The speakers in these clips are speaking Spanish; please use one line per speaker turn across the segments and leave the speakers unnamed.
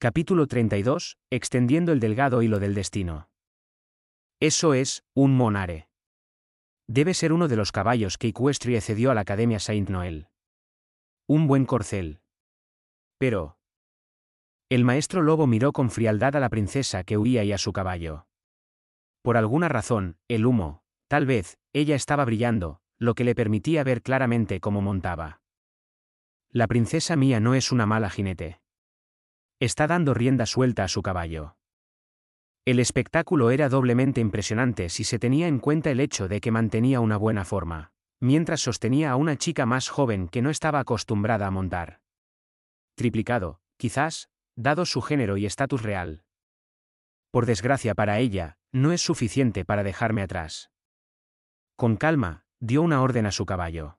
Capítulo 32. Extendiendo el delgado hilo del destino. Eso es, un monare. Debe ser uno de los caballos que Equestria cedió a la Academia Saint Noel. Un buen corcel. Pero... El maestro lobo miró con frialdad a la princesa que huía y a su caballo. Por alguna razón, el humo, tal vez, ella estaba brillando, lo que le permitía ver claramente cómo montaba. La princesa mía no es una mala jinete está dando rienda suelta a su caballo. El espectáculo era doblemente impresionante si se tenía en cuenta el hecho de que mantenía una buena forma, mientras sostenía a una chica más joven que no estaba acostumbrada a montar. Triplicado, quizás, dado su género y estatus real. Por desgracia para ella, no es suficiente para dejarme atrás. Con calma, dio una orden a su caballo.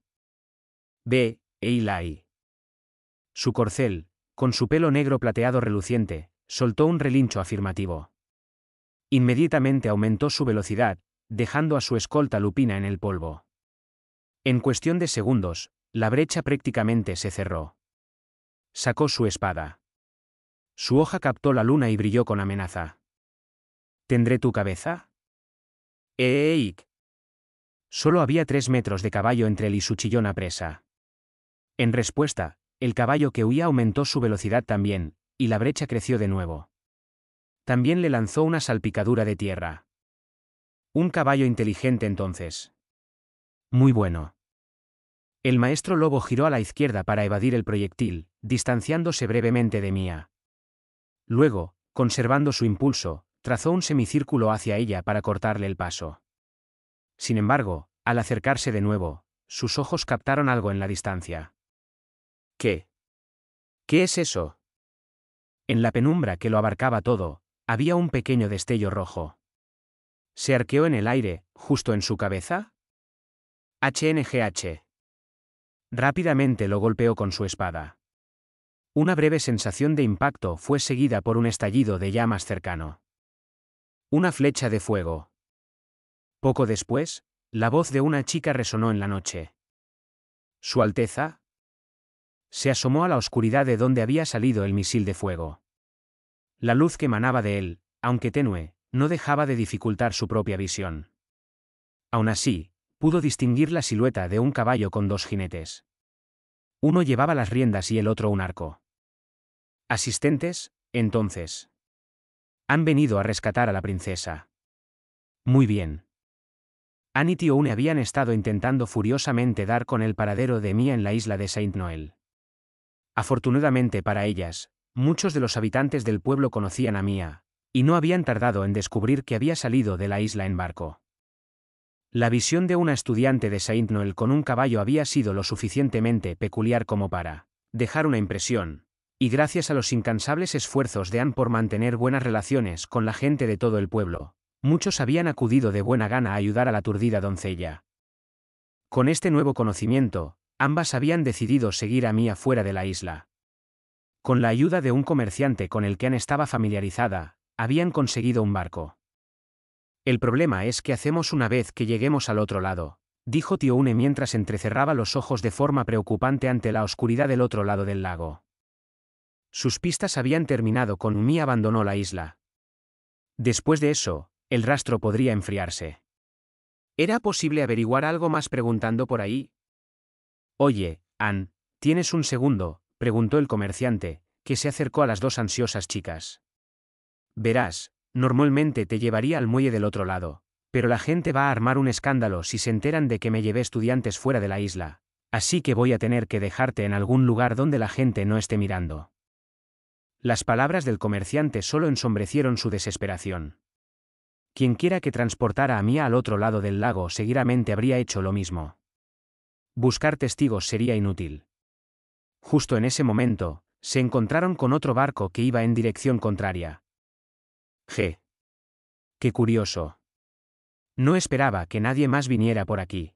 Ve, Eilai. Su corcel, con su pelo negro plateado reluciente, soltó un relincho afirmativo. Inmediatamente aumentó su velocidad, dejando a su escolta lupina en el polvo. En cuestión de segundos, la brecha prácticamente se cerró. Sacó su espada. Su hoja captó la luna y brilló con amenaza. ¿Tendré tu cabeza? ¡Eik! Solo había tres metros de caballo entre él y su chillona presa. En respuesta, el caballo que huía aumentó su velocidad también, y la brecha creció de nuevo. También le lanzó una salpicadura de tierra. Un caballo inteligente entonces. Muy bueno. El maestro lobo giró a la izquierda para evadir el proyectil, distanciándose brevemente de Mía. Luego, conservando su impulso, trazó un semicírculo hacia ella para cortarle el paso. Sin embargo, al acercarse de nuevo, sus ojos captaron algo en la distancia. ¿Qué? ¿Qué es eso? En la penumbra que lo abarcaba todo, había un pequeño destello rojo. ¿Se arqueó en el aire, justo en su cabeza? HNGH. Rápidamente lo golpeó con su espada. Una breve sensación de impacto fue seguida por un estallido de llamas cercano. Una flecha de fuego. Poco después, la voz de una chica resonó en la noche. Su Alteza, se asomó a la oscuridad de donde había salido el misil de fuego. La luz que emanaba de él, aunque tenue, no dejaba de dificultar su propia visión. Aún así, pudo distinguir la silueta de un caballo con dos jinetes. Uno llevaba las riendas y el otro un arco. Asistentes, entonces. Han venido a rescatar a la princesa. Muy bien. Annie y habían estado intentando furiosamente dar con el paradero de Mia en la isla de Saint Noel. Afortunadamente para ellas, muchos de los habitantes del pueblo conocían a Mía, y no habían tardado en descubrir que había salido de la isla en barco. La visión de una estudiante de Saint Noel con un caballo había sido lo suficientemente peculiar como para dejar una impresión, y gracias a los incansables esfuerzos de Anne por mantener buenas relaciones con la gente de todo el pueblo, muchos habían acudido de buena gana a ayudar a la aturdida doncella. Con este nuevo conocimiento, ambas habían decidido seguir a Mia fuera de la isla. Con la ayuda de un comerciante con el que Anne estaba familiarizada, habían conseguido un barco. El problema es que hacemos una vez que lleguemos al otro lado, dijo Tio mientras entrecerraba los ojos de forma preocupante ante la oscuridad del otro lado del lago. Sus pistas habían terminado con Mí abandonó la isla. Después de eso, el rastro podría enfriarse. ¿Era posible averiguar algo más preguntando por ahí? Oye, Ann, ¿tienes un segundo? preguntó el comerciante, que se acercó a las dos ansiosas chicas. Verás, normalmente te llevaría al muelle del otro lado, pero la gente va a armar un escándalo si se enteran de que me llevé estudiantes fuera de la isla, así que voy a tener que dejarte en algún lugar donde la gente no esté mirando. Las palabras del comerciante solo ensombrecieron su desesperación. Quien quiera que transportara a mí al otro lado del lago seguramente habría hecho lo mismo buscar testigos sería inútil. Justo en ese momento, se encontraron con otro barco que iba en dirección contraria. G. Qué curioso. No esperaba que nadie más viniera por aquí.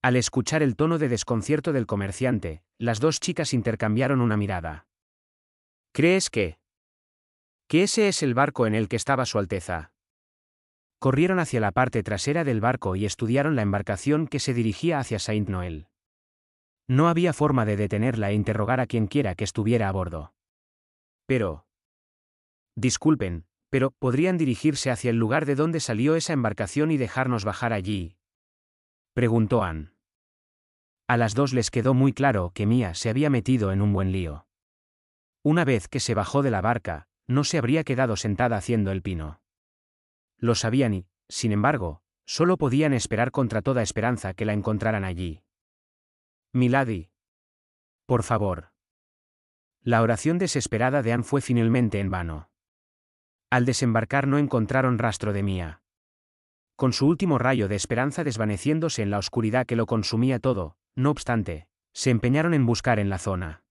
Al escuchar el tono de desconcierto del comerciante, las dos chicas intercambiaron una mirada. ¿Crees que? Que ese es el barco en el que estaba Su Alteza corrieron hacia la parte trasera del barco y estudiaron la embarcación que se dirigía hacia Saint Noel. No había forma de detenerla e interrogar a quienquiera que estuviera a bordo. Pero... Disculpen, pero podrían dirigirse hacia el lugar de donde salió esa embarcación y dejarnos bajar allí. Preguntó Anne. A las dos les quedó muy claro que Mia se había metido en un buen lío. Una vez que se bajó de la barca, no se habría quedado sentada haciendo el pino. Lo sabían y, sin embargo, solo podían esperar contra toda esperanza que la encontraran allí. Milady. Por favor. La oración desesperada de Anne fue finalmente en vano. Al desembarcar no encontraron rastro de Mía. Con su último rayo de esperanza desvaneciéndose en la oscuridad que lo consumía todo, no obstante, se empeñaron en buscar en la zona.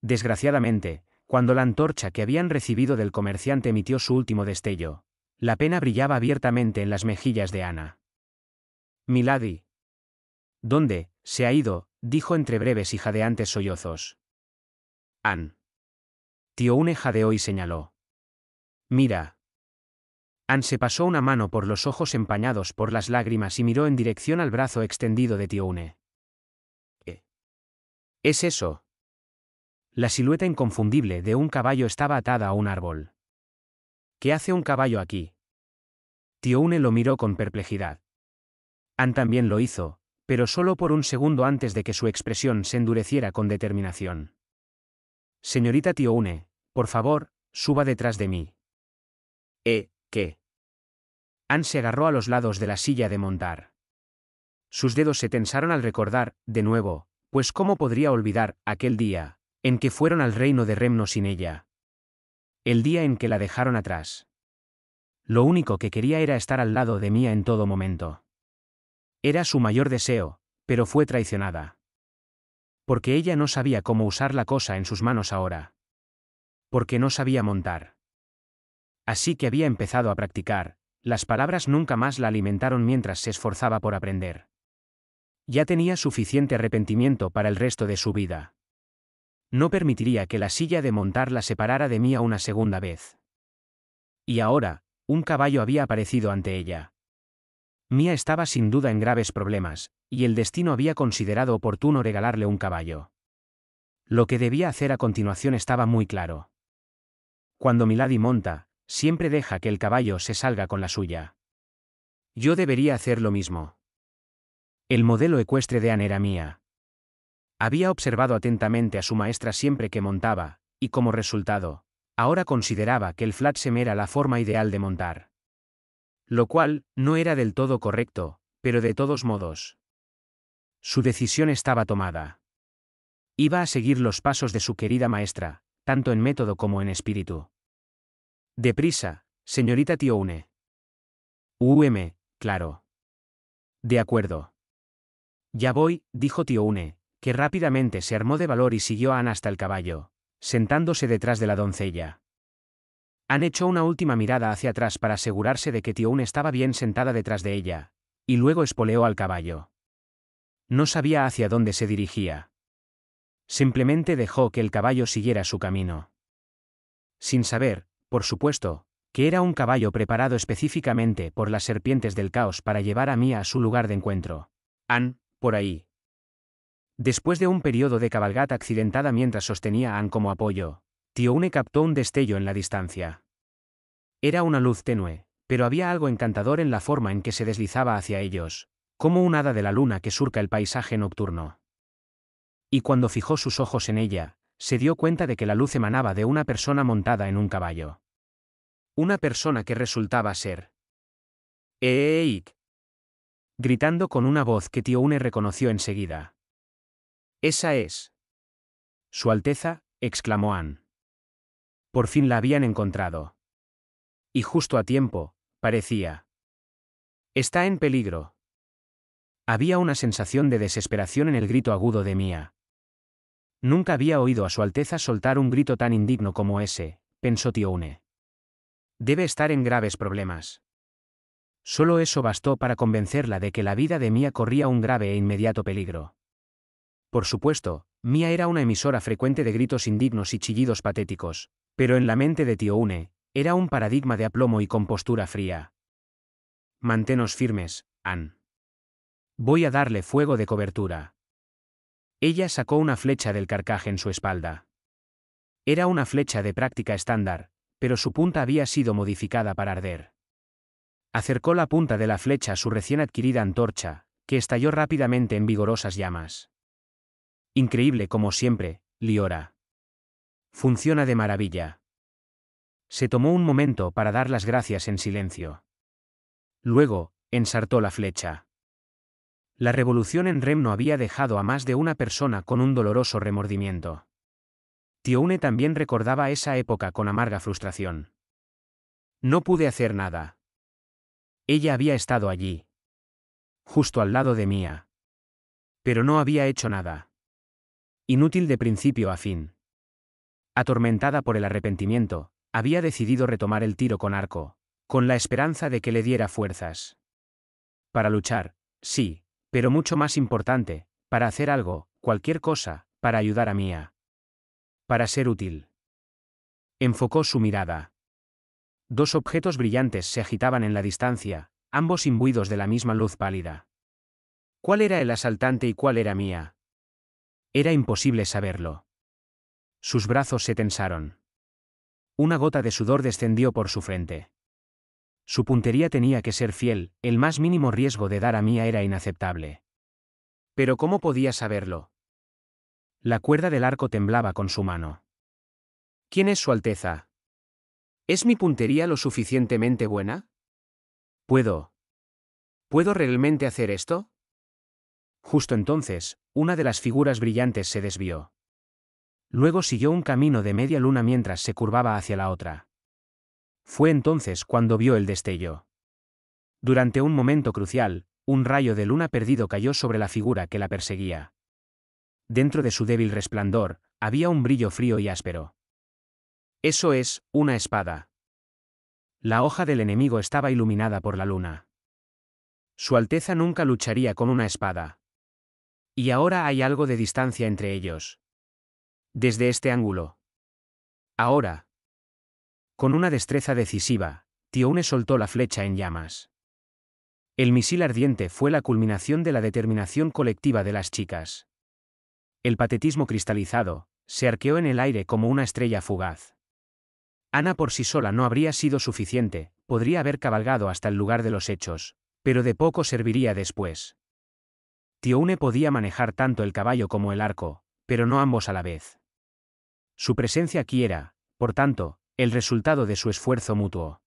Desgraciadamente, cuando la antorcha que habían recibido del comerciante emitió su último destello, la pena brillaba abiertamente en las mejillas de Ana. Milady. ¿Dónde? Se ha ido, dijo entre breves y jadeantes sollozos. Ann. Tío Une jadeó y señaló. Mira. Ann se pasó una mano por los ojos empañados por las lágrimas y miró en dirección al brazo extendido de Tío Une. ¿Qué? Eh. ¿Es eso? La silueta inconfundible de un caballo estaba atada a un árbol. ¿Qué hace un caballo aquí? Tio Une lo miró con perplejidad. Ann también lo hizo, pero solo por un segundo antes de que su expresión se endureciera con determinación. Señorita Tio Une, por favor, suba detrás de mí. ¿Eh, qué? Ann se agarró a los lados de la silla de montar. Sus dedos se tensaron al recordar, de nuevo, pues cómo podría olvidar aquel día, en que fueron al reino de Remno sin ella el día en que la dejaron atrás. Lo único que quería era estar al lado de Mía en todo momento. Era su mayor deseo, pero fue traicionada. Porque ella no sabía cómo usar la cosa en sus manos ahora. Porque no sabía montar. Así que había empezado a practicar, las palabras nunca más la alimentaron mientras se esforzaba por aprender. Ya tenía suficiente arrepentimiento para el resto de su vida. No permitiría que la silla de montar la separara de Mía una segunda vez. Y ahora, un caballo había aparecido ante ella. Mía estaba sin duda en graves problemas, y el destino había considerado oportuno regalarle un caballo. Lo que debía hacer a continuación estaba muy claro. Cuando Milady monta, siempre deja que el caballo se salga con la suya. Yo debería hacer lo mismo. El modelo ecuestre de Anne era mía. Había observado atentamente a su maestra siempre que montaba, y como resultado, ahora consideraba que el flatsem era la forma ideal de montar. Lo cual, no era del todo correcto, pero de todos modos. Su decisión estaba tomada. Iba a seguir los pasos de su querida maestra, tanto en método como en espíritu. Deprisa, señorita Tioune. UM, claro. De acuerdo. Ya voy, dijo Tioune, que rápidamente se armó de valor y siguió a Ana hasta el caballo, sentándose detrás de la doncella. Han echó una última mirada hacia atrás para asegurarse de que Tion estaba bien sentada detrás de ella, y luego espoleó al caballo. No sabía hacia dónde se dirigía. Simplemente dejó que el caballo siguiera su camino. Sin saber, por supuesto, que era un caballo preparado específicamente por las serpientes del caos para llevar a Mia a su lugar de encuentro. Anne, por ahí, Después de un periodo de cabalgata accidentada mientras sostenía a Ann como apoyo, Tio Une captó un destello en la distancia. Era una luz tenue, pero había algo encantador en la forma en que se deslizaba hacia ellos, como un hada de la luna que surca el paisaje nocturno. Y cuando fijó sus ojos en ella, se dio cuenta de que la luz emanaba de una persona montada en un caballo. Una persona que resultaba ser. ¡Eik! Gritando con una voz que Tio Une reconoció enseguida. Esa es. Su Alteza, exclamó Anne. Por fin la habían encontrado. Y justo a tiempo, parecía. Está en peligro. Había una sensación de desesperación en el grito agudo de Mía. Nunca había oído a Su Alteza soltar un grito tan indigno como ese, pensó Tio Debe estar en graves problemas. Solo eso bastó para convencerla de que la vida de Mía corría un grave e inmediato peligro. Por supuesto, Mía era una emisora frecuente de gritos indignos y chillidos patéticos, pero en la mente de Tío Une, era un paradigma de aplomo y compostura fría. Mantenos firmes, Ann. Voy a darle fuego de cobertura. Ella sacó una flecha del carcaje en su espalda. Era una flecha de práctica estándar, pero su punta había sido modificada para arder. Acercó la punta de la flecha a su recién adquirida antorcha, que estalló rápidamente en vigorosas llamas. Increíble como siempre, Liora. Funciona de maravilla. Se tomó un momento para dar las gracias en silencio. Luego, ensartó la flecha. La revolución en Remno había dejado a más de una persona con un doloroso remordimiento. Tione también recordaba esa época con amarga frustración. No pude hacer nada. Ella había estado allí. Justo al lado de Mía. Pero no había hecho nada inútil de principio a fin. Atormentada por el arrepentimiento, había decidido retomar el tiro con arco, con la esperanza de que le diera fuerzas. Para luchar, sí, pero mucho más importante, para hacer algo, cualquier cosa, para ayudar a Mía. Para ser útil. Enfocó su mirada. Dos objetos brillantes se agitaban en la distancia, ambos imbuidos de la misma luz pálida. ¿Cuál era el asaltante y cuál era Mía? Era imposible saberlo. Sus brazos se tensaron. Una gota de sudor descendió por su frente. Su puntería tenía que ser fiel, el más mínimo riesgo de dar a Mía era inaceptable. Pero ¿cómo podía saberlo? La cuerda del arco temblaba con su mano. ¿Quién es Su Alteza? ¿Es mi puntería lo suficientemente buena? ¿Puedo? ¿Puedo realmente hacer esto? Justo entonces, una de las figuras brillantes se desvió. Luego siguió un camino de media luna mientras se curvaba hacia la otra. Fue entonces cuando vio el destello. Durante un momento crucial, un rayo de luna perdido cayó sobre la figura que la perseguía. Dentro de su débil resplandor, había un brillo frío y áspero. Eso es, una espada. La hoja del enemigo estaba iluminada por la luna. Su Alteza nunca lucharía con una espada. Y ahora hay algo de distancia entre ellos. Desde este ángulo. Ahora. Con una destreza decisiva, Tione soltó la flecha en llamas. El misil ardiente fue la culminación de la determinación colectiva de las chicas. El patetismo cristalizado, se arqueó en el aire como una estrella fugaz. Ana por sí sola no habría sido suficiente, podría haber cabalgado hasta el lugar de los hechos, pero de poco serviría después. Tioune podía manejar tanto el caballo como el arco, pero no ambos a la vez. Su presencia aquí era, por tanto, el resultado de su esfuerzo mutuo.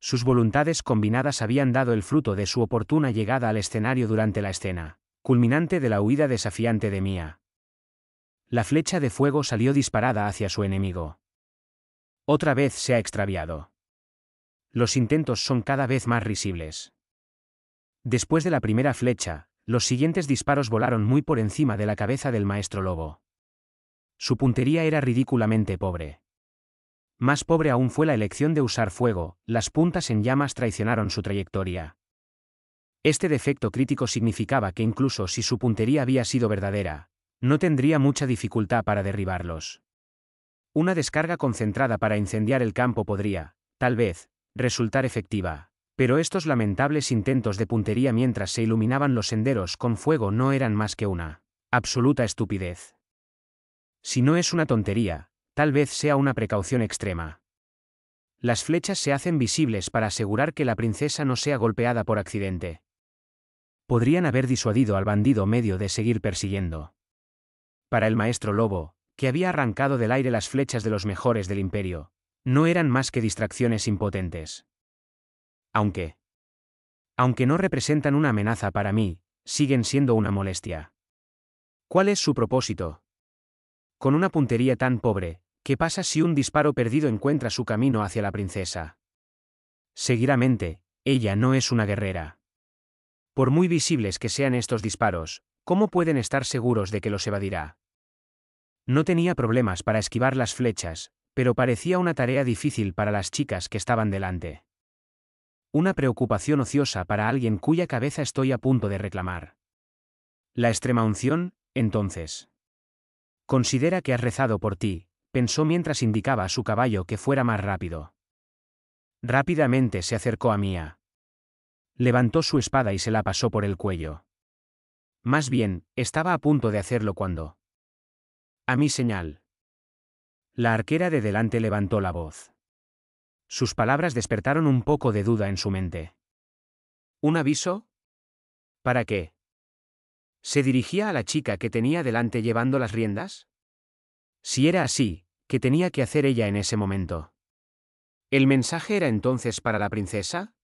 Sus voluntades combinadas habían dado el fruto de su oportuna llegada al escenario durante la escena, culminante de la huida desafiante de Mía. La flecha de fuego salió disparada hacia su enemigo. Otra vez se ha extraviado. Los intentos son cada vez más risibles. Después de la primera flecha, los siguientes disparos volaron muy por encima de la cabeza del maestro lobo. Su puntería era ridículamente pobre. Más pobre aún fue la elección de usar fuego, las puntas en llamas traicionaron su trayectoria. Este defecto crítico significaba que incluso si su puntería había sido verdadera, no tendría mucha dificultad para derribarlos. Una descarga concentrada para incendiar el campo podría, tal vez, resultar efectiva. Pero estos lamentables intentos de puntería mientras se iluminaban los senderos con fuego no eran más que una absoluta estupidez. Si no es una tontería, tal vez sea una precaución extrema. Las flechas se hacen visibles para asegurar que la princesa no sea golpeada por accidente. Podrían haber disuadido al bandido medio de seguir persiguiendo. Para el maestro lobo, que había arrancado del aire las flechas de los mejores del imperio, no eran más que distracciones impotentes aunque, aunque no representan una amenaza para mí, siguen siendo una molestia. ¿Cuál es su propósito? Con una puntería tan pobre, ¿qué pasa si un disparo perdido encuentra su camino hacia la princesa? Seguidamente, ella no es una guerrera. Por muy visibles que sean estos disparos, ¿cómo pueden estar seguros de que los evadirá? No tenía problemas para esquivar las flechas, pero parecía una tarea difícil para las chicas que estaban delante. Una preocupación ociosa para alguien cuya cabeza estoy a punto de reclamar. La extrema unción, entonces. Considera que has rezado por ti, pensó mientras indicaba a su caballo que fuera más rápido. Rápidamente se acercó a Mía. Levantó su espada y se la pasó por el cuello. Más bien, estaba a punto de hacerlo cuando... A mi señal. La arquera de delante levantó la voz. Sus palabras despertaron un poco de duda en su mente. ¿Un aviso? ¿Para qué? ¿Se dirigía a la chica que tenía delante llevando las riendas? Si era así, ¿qué tenía que hacer ella en ese momento? ¿El mensaje era entonces para la princesa?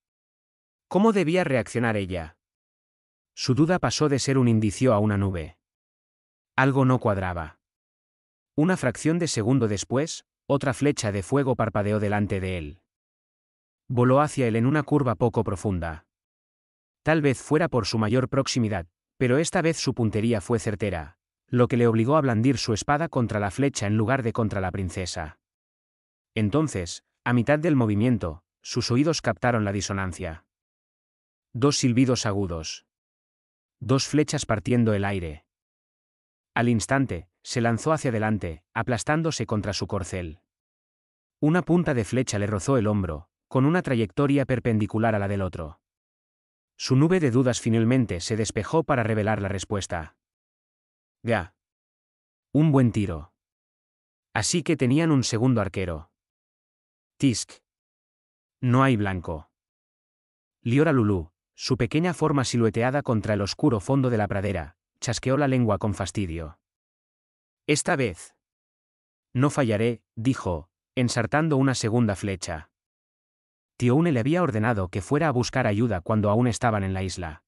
¿Cómo debía reaccionar ella? Su duda pasó de ser un indicio a una nube. Algo no cuadraba. Una fracción de segundo después, otra flecha de fuego parpadeó delante de él. Voló hacia él en una curva poco profunda. Tal vez fuera por su mayor proximidad, pero esta vez su puntería fue certera, lo que le obligó a blandir su espada contra la flecha en lugar de contra la princesa. Entonces, a mitad del movimiento, sus oídos captaron la disonancia. Dos silbidos agudos. Dos flechas partiendo el aire. Al instante, se lanzó hacia adelante, aplastándose contra su corcel. Una punta de flecha le rozó el hombro, con una trayectoria perpendicular a la del otro. Su nube de dudas finalmente se despejó para revelar la respuesta. Ya. Un buen tiro. Así que tenían un segundo arquero. Tisk. No hay blanco. Liora Lulú, su pequeña forma silueteada contra el oscuro fondo de la pradera, chasqueó la lengua con fastidio. Esta vez. No fallaré, dijo, ensartando una segunda flecha. Tioune le había ordenado que fuera a buscar ayuda cuando aún estaban en la isla.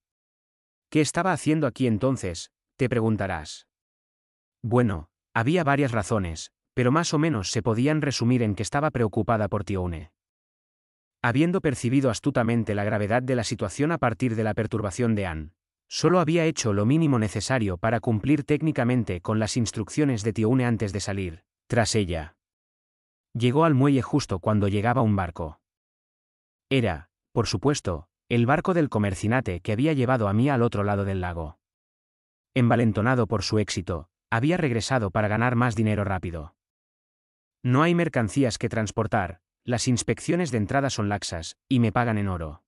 ¿Qué estaba haciendo aquí entonces? Te preguntarás. Bueno, había varias razones, pero más o menos se podían resumir en que estaba preocupada por Tione. Habiendo percibido astutamente la gravedad de la situación a partir de la perturbación de Anne, Solo había hecho lo mínimo necesario para cumplir técnicamente con las instrucciones de Tioune antes de salir, tras ella. Llegó al muelle justo cuando llegaba un barco. Era, por supuesto, el barco del comercinate que había llevado a mí al otro lado del lago. Envalentonado por su éxito, había regresado para ganar más dinero rápido. No hay mercancías que transportar, las inspecciones de entrada son laxas, y me pagan en oro.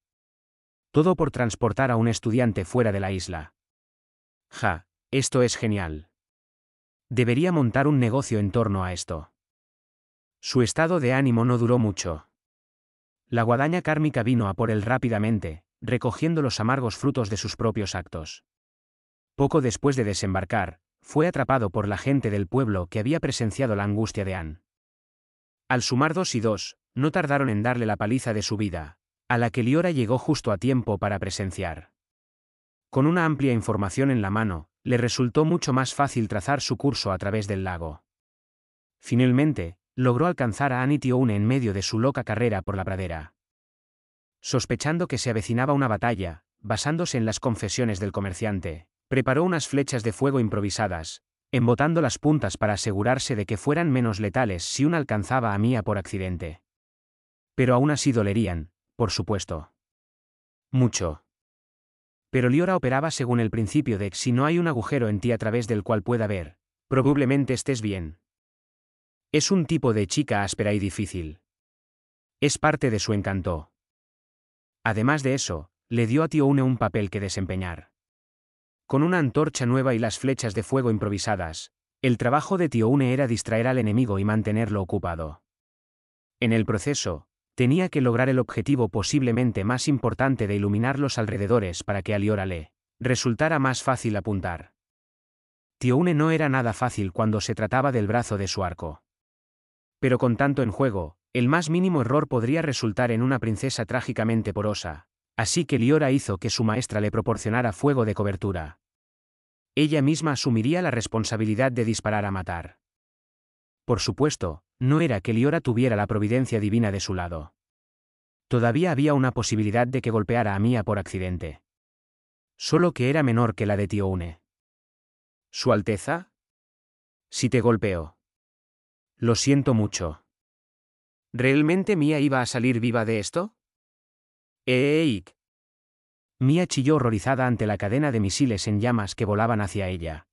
Todo por transportar a un estudiante fuera de la isla. Ja, esto es genial. Debería montar un negocio en torno a esto. Su estado de ánimo no duró mucho. La guadaña kármica vino a por él rápidamente, recogiendo los amargos frutos de sus propios actos. Poco después de desembarcar, fue atrapado por la gente del pueblo que había presenciado la angustia de Anne. Al sumar dos y dos, no tardaron en darle la paliza de su vida, a la que Liora llegó justo a tiempo para presenciar. Con una amplia información en la mano, le resultó mucho más fácil trazar su curso a través del lago. Finalmente, logró alcanzar a Anity One en medio de su loca carrera por la pradera. Sospechando que se avecinaba una batalla, basándose en las confesiones del comerciante, preparó unas flechas de fuego improvisadas, embotando las puntas para asegurarse de que fueran menos letales si una alcanzaba a Mía por accidente. Pero aún así dolerían, por supuesto. Mucho. Pero Liora operaba según el principio de si no hay un agujero en ti a través del cual pueda ver, probablemente estés bien. Es un tipo de chica áspera y difícil. Es parte de su encanto. Además de eso, le dio a Tio Une un papel que desempeñar. Con una antorcha nueva y las flechas de fuego improvisadas, el trabajo de Tio Une era distraer al enemigo y mantenerlo ocupado. En el proceso, Tenía que lograr el objetivo posiblemente más importante de iluminar los alrededores para que Liora le resultara más fácil apuntar. Tioune no era nada fácil cuando se trataba del brazo de su arco. Pero con tanto en juego, el más mínimo error podría resultar en una princesa trágicamente porosa, así que Liora hizo que su maestra le proporcionara fuego de cobertura. Ella misma asumiría la responsabilidad de disparar a matar. Por supuesto, no era que Liora tuviera la providencia divina de su lado. Todavía había una posibilidad de que golpeara a Mía por accidente. Solo que era menor que la de Tío ¿Su Alteza? Si te golpeo. Lo siento mucho. ¿Realmente Mía iba a salir viva de esto? ¡Eik! Mía chilló horrorizada ante la cadena de misiles en llamas que volaban hacia ella.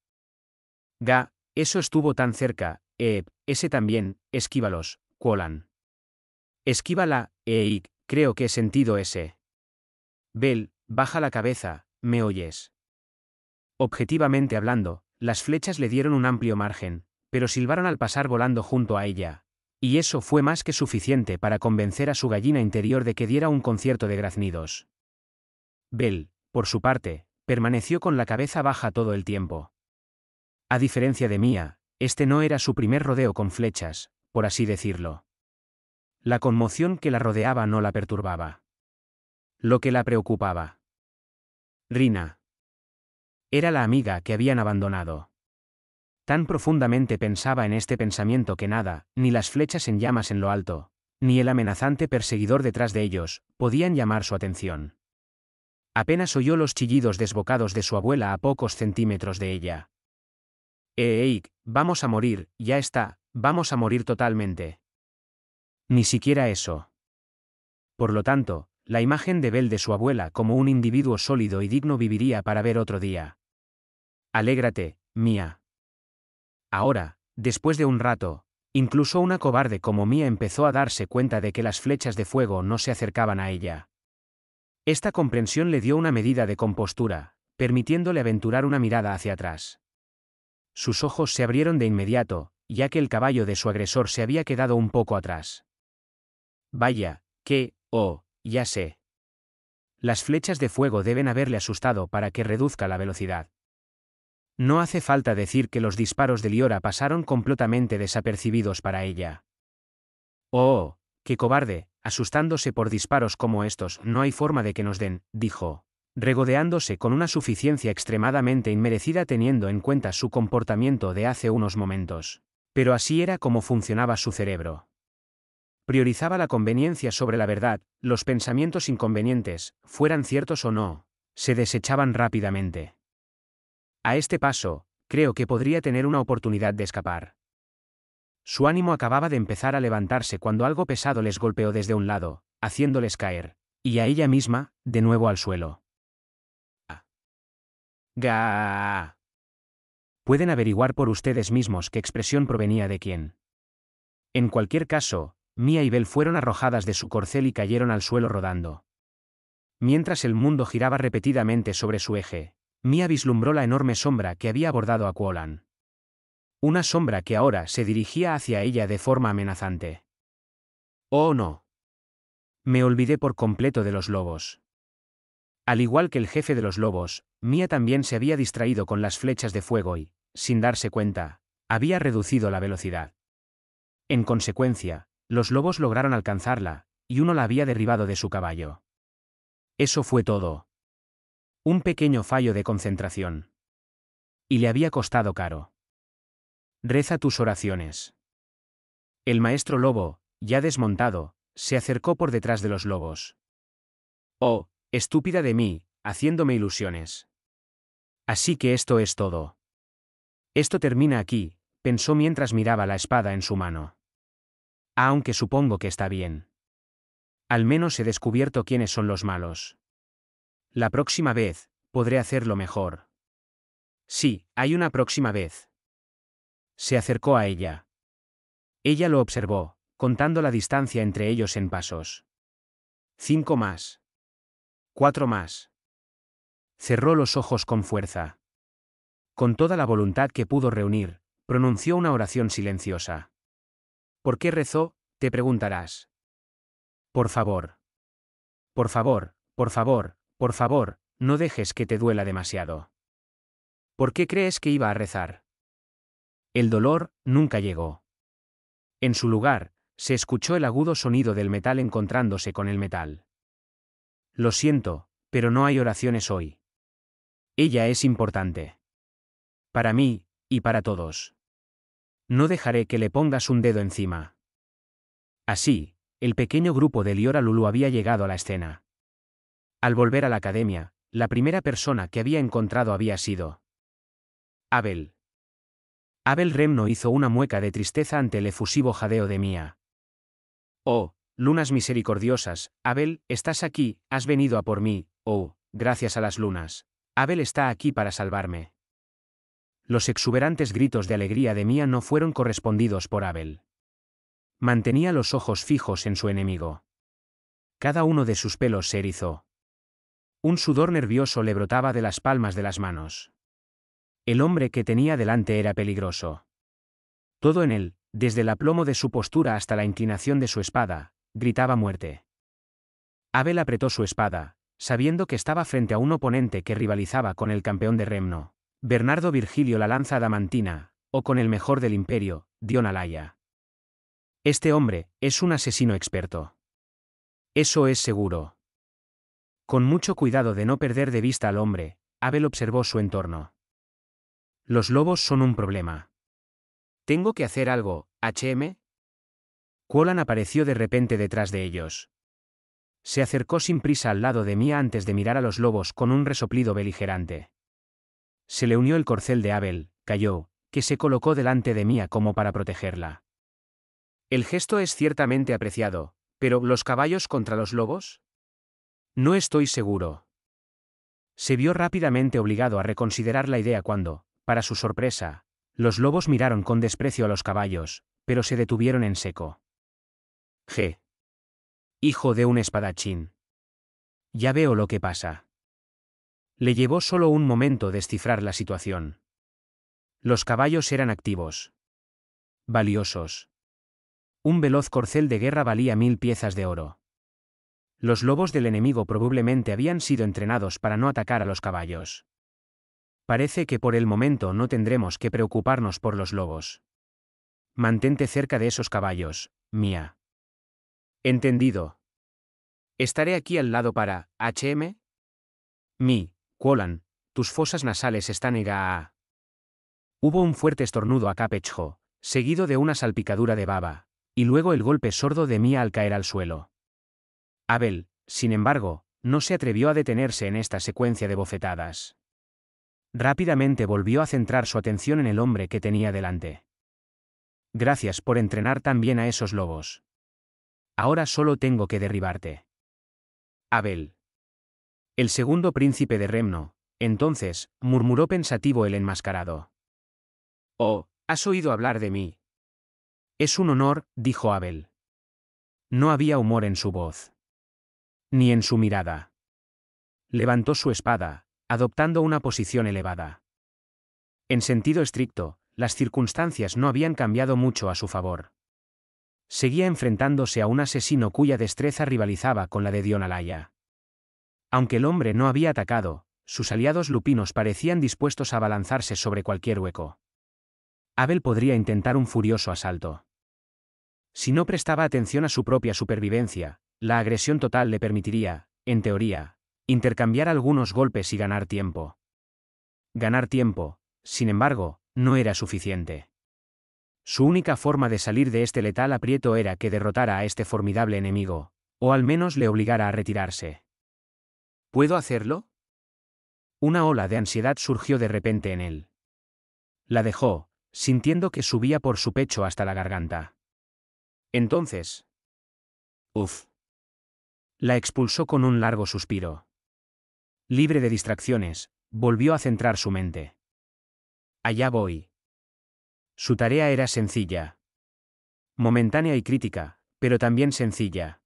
Ga, eso estuvo tan cerca, eh, ese también, esquíbalos, cuolan. Esquívala, eh, creo que he sentido ese. Bel, baja la cabeza, me oyes. Objetivamente hablando, las flechas le dieron un amplio margen, pero silbaron al pasar volando junto a ella. Y eso fue más que suficiente para convencer a su gallina interior de que diera un concierto de graznidos. Bel, por su parte, permaneció con la cabeza baja todo el tiempo. A diferencia de Mía... Este no era su primer rodeo con flechas, por así decirlo. La conmoción que la rodeaba no la perturbaba. Lo que la preocupaba. Rina. Era la amiga que habían abandonado. Tan profundamente pensaba en este pensamiento que nada, ni las flechas en llamas en lo alto, ni el amenazante perseguidor detrás de ellos, podían llamar su atención. Apenas oyó los chillidos desbocados de su abuela a pocos centímetros de ella. Eik, vamos a morir, ya está, vamos a morir totalmente. Ni siquiera eso. Por lo tanto, la imagen de Bel de su abuela como un individuo sólido y digno viviría para ver otro día. Alégrate, Mía. Ahora, después de un rato, incluso una cobarde como Mía empezó a darse cuenta de que las flechas de fuego no se acercaban a ella. Esta comprensión le dio una medida de compostura, permitiéndole aventurar una mirada hacia atrás. Sus ojos se abrieron de inmediato, ya que el caballo de su agresor se había quedado un poco atrás. Vaya, que, oh, ya sé. Las flechas de fuego deben haberle asustado para que reduzca la velocidad. No hace falta decir que los disparos de Liora pasaron completamente desapercibidos para ella. Oh, qué cobarde, asustándose por disparos como estos, no hay forma de que nos den, dijo regodeándose con una suficiencia extremadamente inmerecida teniendo en cuenta su comportamiento de hace unos momentos. Pero así era como funcionaba su cerebro. Priorizaba la conveniencia sobre la verdad, los pensamientos inconvenientes, fueran ciertos o no, se desechaban rápidamente. A este paso, creo que podría tener una oportunidad de escapar. Su ánimo acababa de empezar a levantarse cuando algo pesado les golpeó desde un lado, haciéndoles caer, y a ella misma, de nuevo al suelo. Ga. Pueden averiguar por ustedes mismos qué expresión provenía de quién. En cualquier caso, Mia y Bel fueron arrojadas de su corcel y cayeron al suelo rodando. Mientras el mundo giraba repetidamente sobre su eje, Mia vislumbró la enorme sombra que había abordado a Quolan. Una sombra que ahora se dirigía hacia ella de forma amenazante. ¡Oh no! Me olvidé por completo de los lobos. Al igual que el jefe de los lobos, Mía también se había distraído con las flechas de fuego y, sin darse cuenta, había reducido la velocidad. En consecuencia, los lobos lograron alcanzarla, y uno la había derribado de su caballo. Eso fue todo. Un pequeño fallo de concentración. Y le había costado caro. Reza tus oraciones. El maestro lobo, ya desmontado, se acercó por detrás de los lobos. Oh, estúpida de mí, haciéndome ilusiones. Así que esto es todo. Esto termina aquí, pensó mientras miraba la espada en su mano. Aunque supongo que está bien. Al menos he descubierto quiénes son los malos. La próxima vez, podré hacerlo mejor. Sí, hay una próxima vez. Se acercó a ella. Ella lo observó, contando la distancia entre ellos en pasos. Cinco más. Cuatro más cerró los ojos con fuerza. Con toda la voluntad que pudo reunir, pronunció una oración silenciosa. ¿Por qué rezó? te preguntarás. Por favor. Por favor, por favor, por favor, no dejes que te duela demasiado. ¿Por qué crees que iba a rezar? El dolor nunca llegó. En su lugar, se escuchó el agudo sonido del metal encontrándose con el metal. Lo siento, pero no hay oraciones hoy. Ella es importante. Para mí, y para todos. No dejaré que le pongas un dedo encima. Así, el pequeño grupo de Liora Lulu había llegado a la escena. Al volver a la academia, la primera persona que había encontrado había sido Abel. Abel Remno hizo una mueca de tristeza ante el efusivo jadeo de Mía. Oh, lunas misericordiosas, Abel, estás aquí, has venido a por mí, oh, gracias a las lunas. Abel está aquí para salvarme. Los exuberantes gritos de alegría de Mía no fueron correspondidos por Abel. Mantenía los ojos fijos en su enemigo. Cada uno de sus pelos se erizó. Un sudor nervioso le brotaba de las palmas de las manos. El hombre que tenía delante era peligroso. Todo en él, desde el aplomo de su postura hasta la inclinación de su espada, gritaba muerte. Abel apretó su espada, sabiendo que estaba frente a un oponente que rivalizaba con el campeón de Remno, Bernardo Virgilio la lanza adamantina, o con el mejor del imperio, Dion Alaya. Este hombre es un asesino experto. Eso es seguro. Con mucho cuidado de no perder de vista al hombre, Abel observó su entorno. Los lobos son un problema. ¿Tengo que hacer algo, HM? Quolan apareció de repente detrás de ellos. Se acercó sin prisa al lado de Mía antes de mirar a los lobos con un resoplido beligerante. Se le unió el corcel de Abel, cayó, que se colocó delante de Mía como para protegerla. El gesto es ciertamente apreciado, pero ¿los caballos contra los lobos? No estoy seguro. Se vio rápidamente obligado a reconsiderar la idea cuando, para su sorpresa, los lobos miraron con desprecio a los caballos, pero se detuvieron en seco. G hijo de un espadachín. Ya veo lo que pasa. Le llevó solo un momento descifrar la situación. Los caballos eran activos. Valiosos. Un veloz corcel de guerra valía mil piezas de oro. Los lobos del enemigo probablemente habían sido entrenados para no atacar a los caballos. Parece que por el momento no tendremos que preocuparnos por los lobos. Mantente cerca de esos caballos, Mía. Entendido. Estaré aquí al lado para, HM. Mi, Quolan, tus fosas nasales están ega. Hubo un fuerte estornudo a Capecho, seguido de una salpicadura de baba, y luego el golpe sordo de Mía al caer al suelo. Abel, sin embargo, no se atrevió a detenerse en esta secuencia de bofetadas. Rápidamente volvió a centrar su atención en el hombre que tenía delante. Gracias por entrenar tan bien a esos lobos. Ahora solo tengo que derribarte. Abel. El segundo príncipe de Remno, entonces, murmuró pensativo el enmascarado. Oh, has oído hablar de mí. Es un honor, dijo Abel. No había humor en su voz. Ni en su mirada. Levantó su espada, adoptando una posición elevada. En sentido estricto, las circunstancias no habían cambiado mucho a su favor seguía enfrentándose a un asesino cuya destreza rivalizaba con la de Dionalaya. Aunque el hombre no había atacado, sus aliados lupinos parecían dispuestos a abalanzarse sobre cualquier hueco. Abel podría intentar un furioso asalto. Si no prestaba atención a su propia supervivencia, la agresión total le permitiría, en teoría, intercambiar algunos golpes y ganar tiempo. Ganar tiempo, sin embargo, no era suficiente. Su única forma de salir de este letal aprieto era que derrotara a este formidable enemigo, o al menos le obligara a retirarse. ¿Puedo hacerlo? Una ola de ansiedad surgió de repente en él. La dejó, sintiendo que subía por su pecho hasta la garganta. Entonces... Uf. La expulsó con un largo suspiro. Libre de distracciones, volvió a centrar su mente. Allá voy su tarea era sencilla. Momentánea y crítica, pero también sencilla.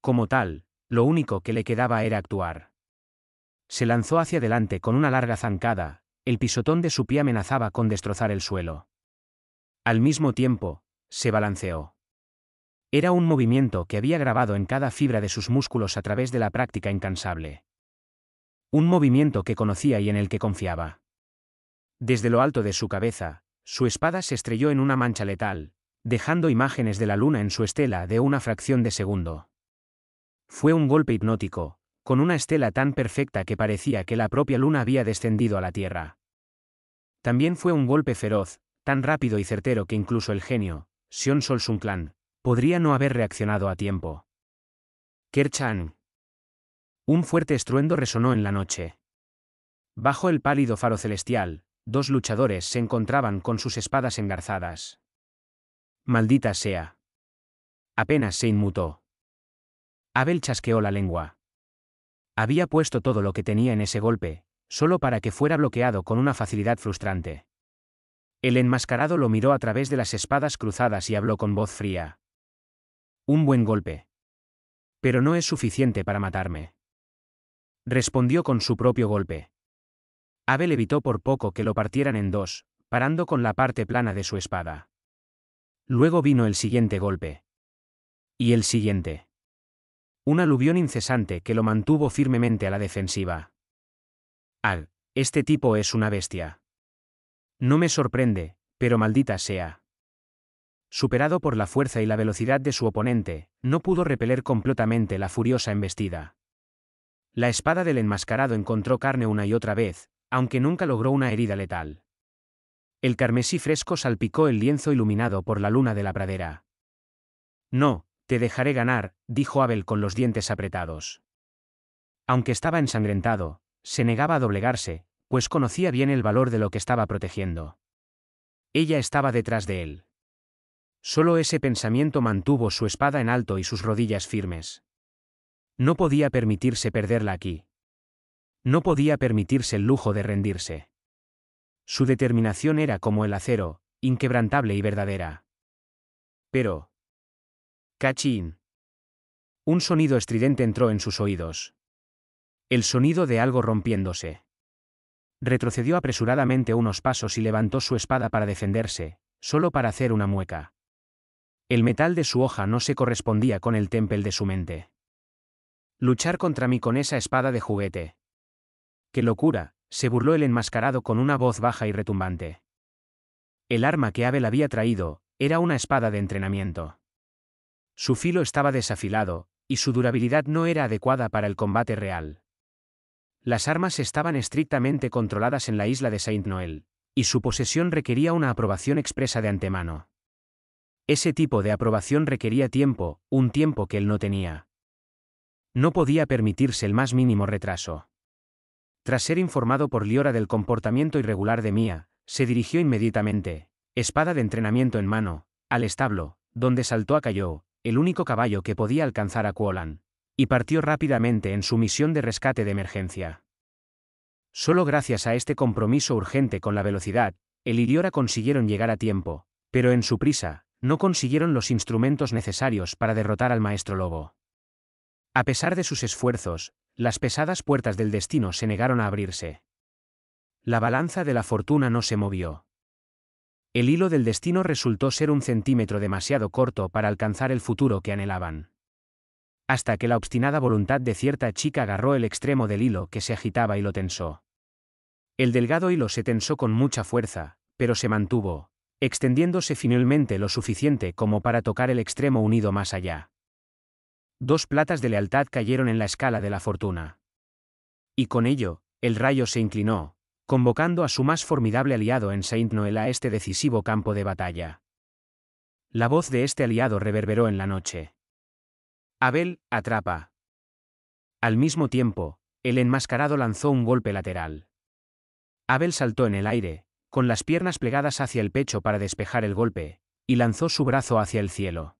Como tal, lo único que le quedaba era actuar. Se lanzó hacia adelante con una larga zancada, el pisotón de su pie amenazaba con destrozar el suelo. Al mismo tiempo, se balanceó. Era un movimiento que había grabado en cada fibra de sus músculos a través de la práctica incansable. Un movimiento que conocía y en el que confiaba. Desde lo alto de su cabeza, su espada se estrelló en una mancha letal, dejando imágenes de la luna en su estela de una fracción de segundo. Fue un golpe hipnótico, con una estela tan perfecta que parecía que la propia luna había descendido a la Tierra. También fue un golpe feroz, tan rápido y certero que incluso el genio, Sion Sol Sun Clan, podría no haber reaccionado a tiempo. Kerchan. Un fuerte estruendo resonó en la noche. Bajo el pálido faro celestial, dos luchadores se encontraban con sus espadas engarzadas. Maldita sea. Apenas se inmutó. Abel chasqueó la lengua. Había puesto todo lo que tenía en ese golpe, solo para que fuera bloqueado con una facilidad frustrante. El enmascarado lo miró a través de las espadas cruzadas y habló con voz fría. Un buen golpe. Pero no es suficiente para matarme. Respondió con su propio golpe. Abel evitó por poco que lo partieran en dos, parando con la parte plana de su espada. Luego vino el siguiente golpe. Y el siguiente. Un aluvión incesante que lo mantuvo firmemente a la defensiva. Al, este tipo es una bestia. No me sorprende, pero maldita sea. Superado por la fuerza y la velocidad de su oponente, no pudo repeler completamente la furiosa embestida. La espada del enmascarado encontró carne una y otra vez, aunque nunca logró una herida letal. El carmesí fresco salpicó el lienzo iluminado por la luna de la pradera. No, te dejaré ganar, dijo Abel con los dientes apretados. Aunque estaba ensangrentado, se negaba a doblegarse, pues conocía bien el valor de lo que estaba protegiendo. Ella estaba detrás de él. Solo ese pensamiento mantuvo su espada en alto y sus rodillas firmes. No podía permitirse perderla aquí. No podía permitirse el lujo de rendirse. Su determinación era como el acero, inquebrantable y verdadera. Pero... Cachín. Un sonido estridente entró en sus oídos. El sonido de algo rompiéndose. Retrocedió apresuradamente unos pasos y levantó su espada para defenderse, solo para hacer una mueca. El metal de su hoja no se correspondía con el temple de su mente. Luchar contra mí con esa espada de juguete, ¡Qué locura! se burló el enmascarado con una voz baja y retumbante. El arma que Abel había traído, era una espada de entrenamiento. Su filo estaba desafilado, y su durabilidad no era adecuada para el combate real. Las armas estaban estrictamente controladas en la isla de Saint Noel, y su posesión requería una aprobación expresa de antemano. Ese tipo de aprobación requería tiempo, un tiempo que él no tenía. No podía permitirse el más mínimo retraso. Tras ser informado por Liora del comportamiento irregular de Mía, se dirigió inmediatamente, espada de entrenamiento en mano, al establo, donde saltó a Cayó, el único caballo que podía alcanzar a Kuolan, y partió rápidamente en su misión de rescate de emergencia. Solo gracias a este compromiso urgente con la velocidad, el Liora consiguieron llegar a tiempo, pero en su prisa, no consiguieron los instrumentos necesarios para derrotar al maestro lobo. A pesar de sus esfuerzos, las pesadas puertas del destino se negaron a abrirse. La balanza de la fortuna no se movió. El hilo del destino resultó ser un centímetro demasiado corto para alcanzar el futuro que anhelaban. Hasta que la obstinada voluntad de cierta chica agarró el extremo del hilo que se agitaba y lo tensó. El delgado hilo se tensó con mucha fuerza, pero se mantuvo, extendiéndose finalmente lo suficiente como para tocar el extremo unido más allá. Dos platas de lealtad cayeron en la escala de la fortuna. Y con ello, el rayo se inclinó, convocando a su más formidable aliado en Saint Noel a este decisivo campo de batalla. La voz de este aliado reverberó en la noche. Abel, atrapa. Al mismo tiempo, el enmascarado lanzó un golpe lateral. Abel saltó en el aire, con las piernas plegadas hacia el pecho para despejar el golpe, y lanzó su brazo hacia el cielo.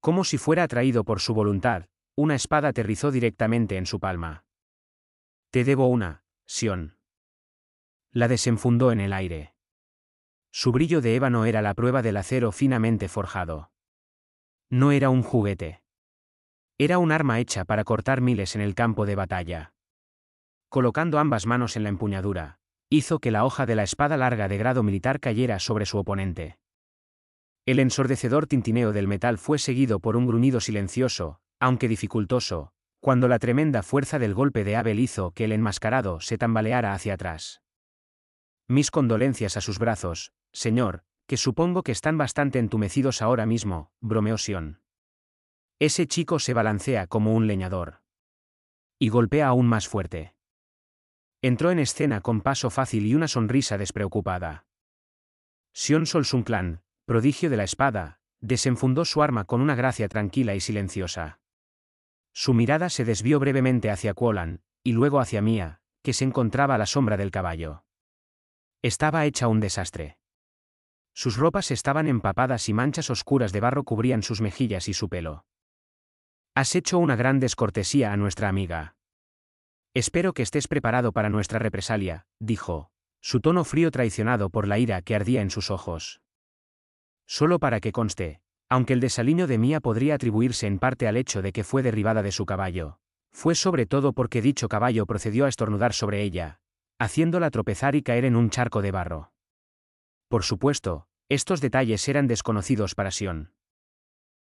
Como si fuera atraído por su voluntad, una espada aterrizó directamente en su palma. Te debo una, Sion. La desenfundó en el aire. Su brillo de ébano era la prueba del acero finamente forjado. No era un juguete. Era un arma hecha para cortar miles en el campo de batalla. Colocando ambas manos en la empuñadura, hizo que la hoja de la espada larga de grado militar cayera sobre su oponente. El ensordecedor tintineo del metal fue seguido por un gruñido silencioso, aunque dificultoso, cuando la tremenda fuerza del golpe de Abel hizo que el enmascarado se tambaleara hacia atrás. Mis condolencias a sus brazos, señor, que supongo que están bastante entumecidos ahora mismo, bromeó Sion. Ese chico se balancea como un leñador. Y golpea aún más fuerte. Entró en escena con paso fácil y una sonrisa despreocupada. Sion un Clan, prodigio de la espada, desenfundó su arma con una gracia tranquila y silenciosa. Su mirada se desvió brevemente hacia Quolan, y luego hacia Mía, que se encontraba a la sombra del caballo. Estaba hecha un desastre. Sus ropas estaban empapadas y manchas oscuras de barro cubrían sus mejillas y su pelo. Has hecho una gran descortesía a nuestra amiga. Espero que estés preparado para nuestra represalia, dijo, su tono frío traicionado por la ira que ardía en sus ojos. Solo para que conste, aunque el desaliño de Mía podría atribuirse en parte al hecho de que fue derribada de su caballo, fue sobre todo porque dicho caballo procedió a estornudar sobre ella, haciéndola tropezar y caer en un charco de barro. Por supuesto, estos detalles eran desconocidos para Sion.